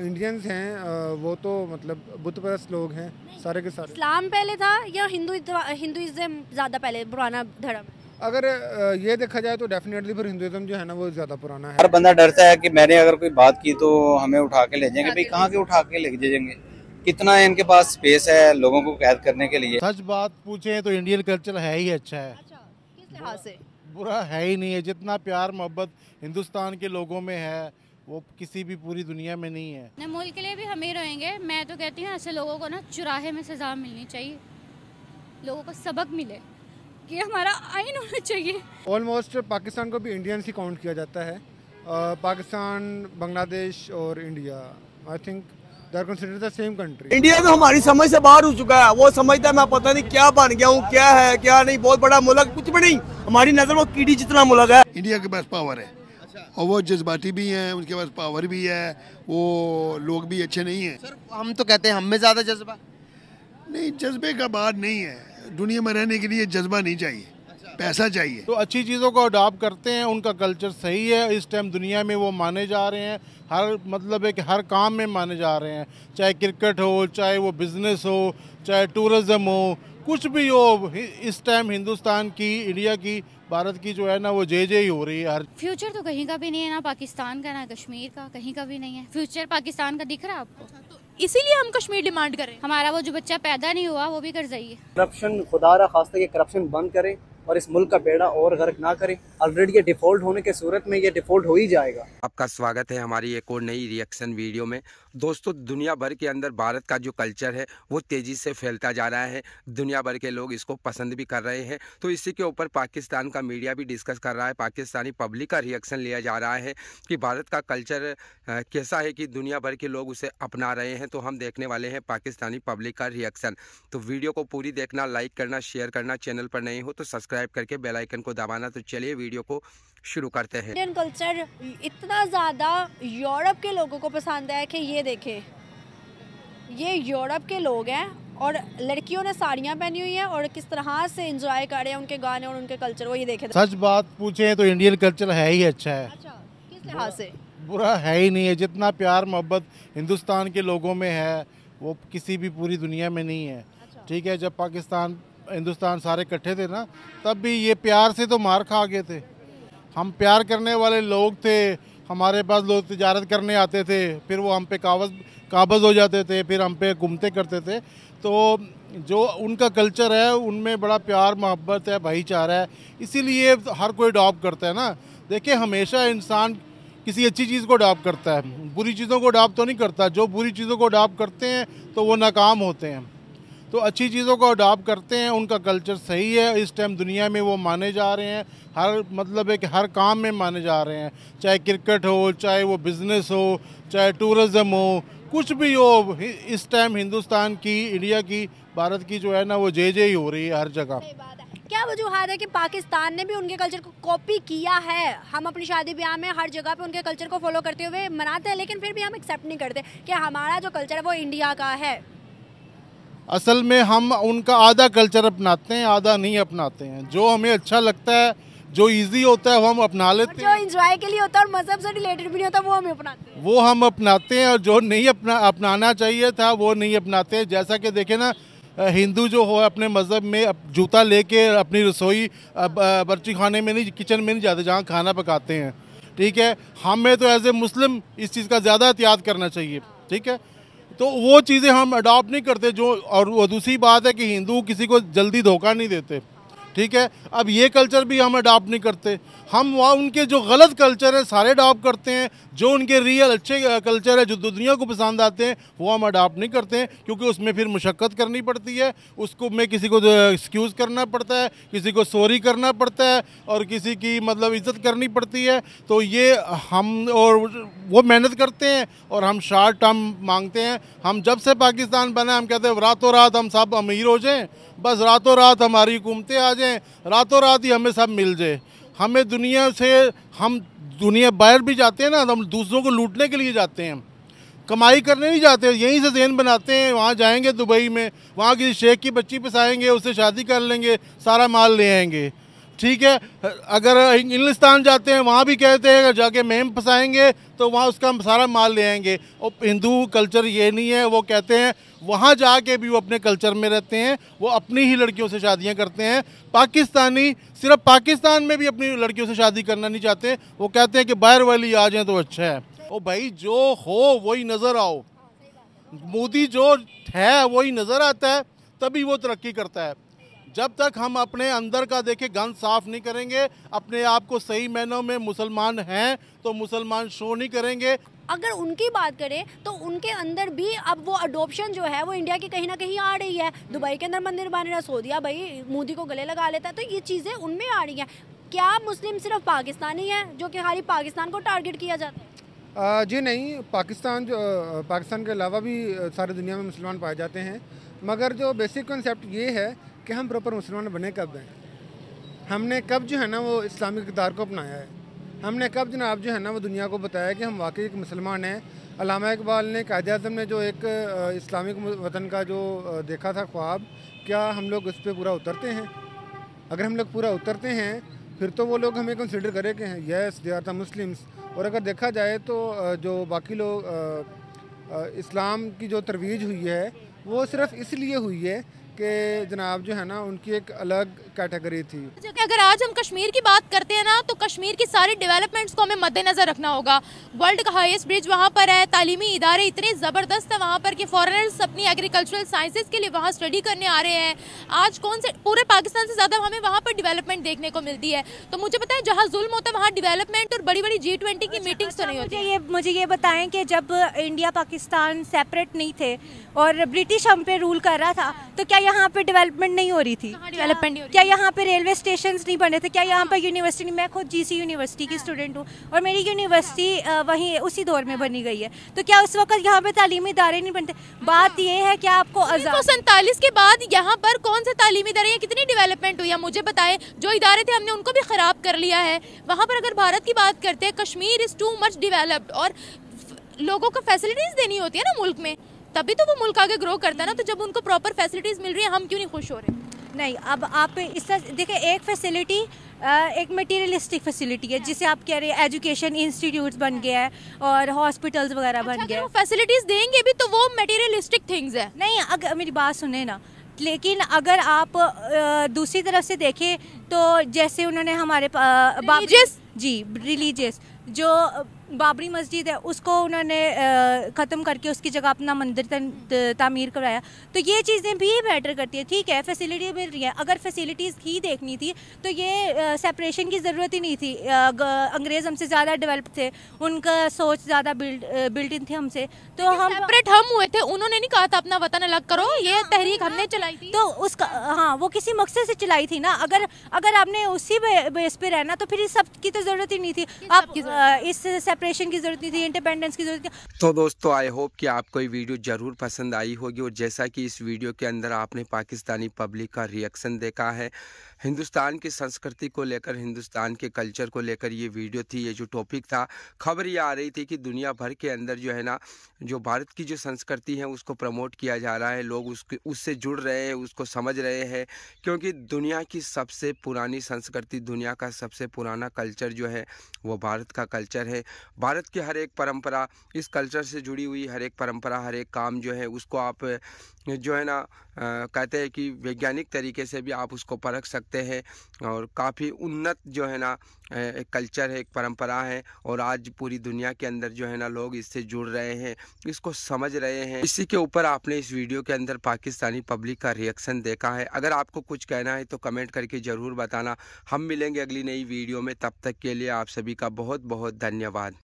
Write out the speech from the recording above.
Indians तो हैं वो तो मतलब बुत परस्त लोग हैं सारे के सारे इस्लाम पहले था या हिंदू हिंदुज़म ज़्यादा पहले पुराना धर्म अगर ये देखा जाए तो डेफिनेटली फिर हिंदुज़म जो है ना वो ज़्यादा पुराना है हर बंदा डरता है कि मैंने अगर कोई बात की तो हमें उठा के ले जाएंगे भाई हाँ, कहाँ के उठा के ले जाएंगे कितना इनके पास स्पेस है लोगों को कैद करने के लिए सच बात पूछे तो इंडियन कल्चर है ही अच्छा है अच्छा, किस लिहाज बुरा है ही नहीं है जितना प्यार मोहब्बत हिंदुस्तान के लोगों में है वो किसी भी पूरी दुनिया में नहीं है नमोल के लिए भी हम ही रहेंगे मैं तो कहती हूँ ऐसे लोगों को ना चुराहे में सज़ा मिलनी चाहिए लोगों को सबक मिले कि हमारा आइन होना चाहिए ऑलमोस्ट पाकिस्तान को भी इंडियंस ही काउंट किया जाता है पाकिस्तान बांग्लादेश और इंडिया आई थिंक इंडिया तो हमारी समझ से बाहर हो चुका है वो समझता है मैं पता नहीं क्या बन गया हूँ क्या है क्या नहीं बहुत बड़ा मुल्क कुछ भी नहीं हमारी नज़र वो कीड़ी जितना मुल्क है इंडिया के पास पावर है और वो जज्बाती भी हैं उनके पास पावर भी है वो लोग भी अच्छे नहीं हैं सर हम तो कहते हैं हम में ज़्यादा जज्बा नहीं जज्बे का बात नहीं है दुनिया में रहने के लिए जज्बा नहीं चाहिए अच्छा। पैसा चाहिए तो अच्छी चीज़ों को अडॉप्ट करते हैं उनका कल्चर सही है इस टाइम दुनिया में वो माने जा रहे हैं हर मतलब है कि हर काम में माने जा रहे हैं चाहे क्रिकेट हो चाहे वो बिज़नेस हो चाहे टूरिज्म हो कुछ भी हो इस टाइम हिंदुस्तान की इंडिया की भारत की जो है ना वो जे जे ही हो रही है हर फ्यूचर तो कहीं का भी नहीं है ना पाकिस्तान का ना कश्मीर का कहीं का भी नहीं है फ्यूचर पाकिस्तान का दिख रहा है आपको अच्छा, तो इसीलिए हम कश्मीर डिमांड करें हमारा वो जो बच्चा पैदा नहीं हुआ वो भी कर जाइए करप्शन खुदा खास ये करप्शन बंद करें और इस मुल्क का बेड़ा और गर्क ना करें ऑलरेडी ये डिफ़ॉल्ट होने के सूरत में ये डिफ़ॉल्ट हो ही जाएगा आपका स्वागत है हमारी एक और नई रिएक्शन वीडियो में दोस्तों दुनिया भर के अंदर भारत का जो कल्चर है वो तेज़ी से फैलता जा रहा है दुनिया भर के लोग इसको पसंद भी कर रहे हैं तो इसी के ऊपर पाकिस्तान का मीडिया भी डिस्कस कर रहा है पाकिस्तानी पब्लिक का रिएक्शन लिया जा रहा है कि भारत का कल्चर कैसा है कि दुनिया भर के लोग उसे अपना रहे हैं तो हम देखने वाले हैं पाकिस्तानी पब्लिक का रिएक्शन तो वीडियो को पूरी देखना लाइक करना शेयर करना चैनल पर नहीं हो तो सब्सक्राइब करके बेलाइकन को दबाना तो चलिए वीडियो वीडियो को शुरू करते हैं इंडियन कल्चर इतना ज़्यादा यूरोप के लोगों को पसंद है कि ये देखे ये यूरोप के लोग हैं और लड़कियों ने साड़ियाँ पहनी हुई हैं और किस तरह से इंजॉय कर रहे हैं उनके गाने और उनके कल्चर वो ये देखे सच बात पूछे तो इंडियन कल्चर है ही अच्छा है अच्छा किस लिहाज से बुरा है ही नहीं है जितना प्यार मोहब्बत हिंदुस्तान के लोगों में है वो किसी भी पूरी दुनिया में नहीं है अच्छा। ठीक है जब पाकिस्तान हिंदुस्तान सारे इकट्ठे थे ना तब भी ये प्यार से तो मार खा गए थे हम प्यार करने वाले लोग थे हमारे पास लोग तजारत करने आते थे फिर वो हम पे काबज काबज हो जाते थे फिर हम पे घूमते करते थे तो जो उनका कल्चर है उनमें बड़ा प्यार मोहब्बत है भाईचारा है इसीलिए हर कोई अडॉप्ट करता है ना देखिए हमेशा इंसान किसी अच्छी चीज़ को अडॉप्ट करता है बुरी चीज़ों को अडॉप्ट तो नहीं करता जो बुरी चीज़ों को अडॉप्ट करते हैं तो वो नाकाम होते हैं तो अच्छी चीज़ों को अडॉप्ट करते हैं उनका कल्चर सही है इस टाइम दुनिया में वो माने जा रहे हैं हर मतलब है कि हर काम में माने जा रहे हैं चाहे क्रिकेट हो चाहे वो बिज़नेस हो चाहे टूरिज़म हो कुछ भी हो इस टाइम हिंदुस्तान की इंडिया की भारत की जो है ना वो जे जे ही हो रही है हर जगह क्या वजूहत है कि पाकिस्तान ने भी उनके कल्चर को कॉपी किया है हम अपनी शादी ब्याह में हर जगह पे उनके कल्चर को फॉलो करते हुए मनाते हैं लेकिन फिर भी हम एक्सेप्ट नहीं करते कि हमारा जो कल्चर है वो इंडिया का है असल में हम उनका आधा कल्चर अपनाते हैं आधा नहीं अपनाते हैं जो हमें अच्छा लगता है जो इजी होता है वो हम अपना लेते हैं जो इंजॉय के लिए होता है और मजहब से रिलेटेड भी नहीं होता वो हम अपनाते हैं वो हम अपनाते हैं और जो नहीं अपना अपनाना चाहिए था वो नहीं अपनाते हैं जैसा कि देखें ना हिंदू जो हो अपने मज़हब में जूता लेके अपनी रसोई बर्ची खाने में नहीं किचन में नहीं जाते जहाँ खाना पकाते हैं ठीक है हमें तो एज ए मुस्लिम इस चीज़ का ज़्यादा एहतियात करना चाहिए ठीक है तो वो चीज़ें हम अडॉप्ट नहीं करते जो और दूसरी बात है कि हिंदू किसी को जल्दी धोखा नहीं देते ठीक है अब ये कल्चर भी हम अडॉप्ट नहीं करते हम वहाँ उनके जो गलत कल्चर है सारे अडॉप्ट करते हैं जो उनके रियल अच्छे कल्चर है जो दुनिया को पसंद आते हैं वो हम अडॉप्ट नहीं करते हैं क्योंकि उसमें फिर मुशक्क़त करनी पड़ती है उसको में किसी को एक्सक्यूज़ करना पड़ता है किसी को सॉरी करना पड़ता है और किसी की मतलब इज्जत करनी पड़ती है तो ये हम और वो मेहनत करते हैं और हम शार्ट टर्म मांगते हैं हम जब से पाकिस्तान बने हम कहते हैं रातों रात हम सब अमीर हो जाएँ बस रातों रात हमारी हुकूमतें आ जाएँ रातों रात ही हमें सब मिल जाए हमें दुनिया से हम दुनिया बाहर भी जाते हैं ना हम दूसरों को लूटने के लिए जाते हैं कमाई करने नहीं जाते यहीं से जहन बनाते हैं वहाँ जाएंगे दुबई में वहाँ किसी शेख की बच्ची फंसाएंगे उससे शादी कर लेंगे सारा माल ले आएंगे ठीक है अगर इंग्लिस्तान जाते हैं वहाँ भी कहते हैं अगर जाके मेम फंसाएंगे तो वहाँ उसका सारा माल ले आएंगे और हिंदू कल्चर ये नहीं है वो कहते हैं वहाँ जाके भी वो अपने कल्चर में रहते हैं वो अपनी ही लड़कियों से शादियाँ करते हैं पाकिस्तानी सिर्फ पाकिस्तान में भी अपनी लड़कियों से शादी करना नहीं चाहते वो कहते हैं कि बाहर वाली आ जाएँ तो अच्छा है ओ भाई जो हो वही नज़र आओ मोदी जो है वही नज़र आता है तभी वो तरक्की करता है जब तक हम अपने अंदर का देखे गन साफ नहीं करेंगे अपने आप को सही मैनों में मुसलमान हैं तो मुसलमान शो नहीं करेंगे अगर उनकी बात करें तो उनके अंदर भी अब वो अडोप्शन जो है वो इंडिया की कहीं ना कहीं आ रही है दुबई के अंदर मंदिर बन रहा सऊदिया भाई मोदी को गले लगा लेता है तो ये चीज़ें उनमें आ रही हैं क्या मुस्लिम सिर्फ पाकिस्तानी हैं जो कि खाली पाकिस्तान को टारगेट किया जाता है जी नहीं पाकिस्तान जो पाकिस्तान के अलावा भी सारी दुनिया में मुसलमान पाए जाते हैं मगर जो बेसिक कंसेप्ट ये है कि हम प्रॉपर मुसलमान बने कब हैं हमने कब जो है ना वो इस्लामिक किरदार को अपनाया है हमने कब जनाब जो है ना वो दुनिया को बताया कि हम वाकई एक मुसलमान हैं अलामा इकबाल ने कायद अजम ने जो एक इस्लामिक वतन का जो देखा था ख्वाब क्या हम लोग उस पर पूरा उतरते हैं अगर हम लोग पूरा उतरते हैं फिर तो वो लोग हमें कंसिडर करें कि yes they are the Muslims और अगर देखा जाए तो जो बाकी लोग इस्लाम की जो तरवीज हुई है वो सिर्फ़ इसलिए हुई है के जनाब जो है ना उनकी एक अलग कैटेगरी थी अगर आज हम कश्मीर की बात करते हैं ना तो कश्मीर की सारी डेवलपमेंट्स को हमें मद्देनज़र रखना होगा वर्ल्ड का हाईएस्ट ब्रिज वहाँ पर है तालीमी इदारे इतने ज़बरदस्त हैं वहाँ पर कि फॉरेनर्स अपनी एग्रीकल्चरल साइंसेज के लिए वहाँ स्टडी करने आ रहे हैं आज कौन से पूरे पाकिस्तान से ज़्यादा हमें वहाँ पर डिवेलपमेंट देखने को मिलती है तो मुझे पता है जहाँ जुल्म होता है वहाँ डिवेलपमेंट और बड़ी बड़ी जी ट्वेंटी की मीटिंग्स अच्छा, तो अच्छा, नहीं होती ये मुझे ये बताएं कि जब इंडिया पाकिस्तान सेपरेट नहीं थे और ब्रिटिश हम पे रूल कर रहा था तो क्या यहाँ पे डेवलपमेंट नहीं हो रही थी डेवलपमेंट क्या यहाँ पे रेलवे स्टेशन नहीं बने थे क्या यहाँ पर यूनिवर्सिटी मैं खुद जीसी यूनिवर्सिटी की स्टूडेंट हाँ। हूँ और मेरी यूनिवर्सिटी हाँ। वहीं उसी दौर में बनी गई है तो क्या उस वक्त यहाँ पे तालीमी इदारे नहीं बनते हाँ। बात ये है क्या आपको सैंतालीस के बाद यहाँ पर कौन से तालीमी इदारे या कितनी डेवलपमेंट हुई है मुझे बताएं जो इदारे थे हमने उनको भी ख़राब कर लिया है वहाँ पर अगर भारत की बात करते हैं Kashmir is too much developed और लोगों को फैसिलिटीज़ देनी होती है ना मुल्क में तभी तो वो मुल्क आगे ग्रो करता है ना तो जब उनको प्रॉपर फैसिलिटीज़ मिल रही है हम क्यों नहीं खुश हो रहे नहीं अब आप इस देखिए एक फैसिलिटी एक मटेरियलिस्टिक फैसिलिटी है जिसे आप कह रहे हैं एजुकेशन इंस्टीट्यूट्स बन गया है और हॉस्पिटल्स वगैरह अच्छा, बन गए फैसिलिटीज़ देंगे भी तो वो मटेरियलिस्टिक थिंग्स है नहीं अगर मेरी बात सुने ना लेकिन अगर आप दूसरी तरफ से देखें तो जैसे उन्होंने हमारे जी रिलीजियस जो बाबरी मस्जिद है उसको उन्होंने ख़त्म करके उसकी जगह अपना मंदिर तामीर कराया तो ये चीज़ें भी मैटर करती है ठीक है फैसिलिटी मिल रही है अगर फैसिलिटीज़ ही देखनी थी तो ये सेपरेशन की ज़रूरत ही नहीं थी अंग्रेज़ हमसे ज़्यादा डेवलप थे उनका सोच ज़्यादा बिल्ड बिल्डिंग इन थे हमसे तो हम सेपरेट हम हुए थे उन्होंने नहीं कहा था अपना वतन अलग करो ये हाँ, तहरीक हमने चलाई थी तो उसका हाँ वो किसी मकसद से चलाई थी ना अगर अगर आपने उसी बेस पर रहना तो फिर इस सब की तो ज़रूरत ही नहीं थी आप इस सेपरेशन की ज़रूरत नहीं थी इंडिपेंडेंस की ज़रूरत थी तो दोस्तों आई होप कि आपको ये वीडियो ज़रूर पसंद आई होगी और जैसा कि इस वीडियो के अंदर आपने पाकिस्तानी पब्लिक का रिएक्शन देखा है हिंदुस्तान की संस्कृति को लेकर हिंदुस्तान के कल्चर को लेकर ये वीडियो थी ये जो टॉपिक था खबर ये आ रही थी कि दुनिया भर के अंदर जो है ना जो भारत की जो संस्कृति है उसको प्रमोट किया जा रहा है लोग उसके उससे जुड़ रहे हैं उसको समझ रहे हैं क्योंकि दुनिया की सबसे पुरानी संस्कृति दुनिया का सबसे पुराना कल्चर जो है वो भारत का कल्चर है भारत की हर एक परंपरा इस कल्चर से जुड़ी हुई हर एक परंपरा हर एक काम जो है उसको आप जो है ना आ, कहते हैं कि वैज्ञानिक तरीके से भी आप उसको परख सकते हैं और काफ़ी उन्नत जो है ना एक कल्चर है एक परंपरा है और आज पूरी दुनिया के अंदर जो है ना लोग इससे जुड़ रहे हैं इसको समझ रहे हैं इसी के ऊपर आपने इस वीडियो के अंदर पाकिस्तानी पब्लिक का रिएक्शन देखा है अगर आपको कुछ कहना है तो कमेंट करके ज़रूर बताना हम मिलेंगे अगली नई वीडियो में तब तक के लिए आप सभी का बहुत बहुत धन्यवाद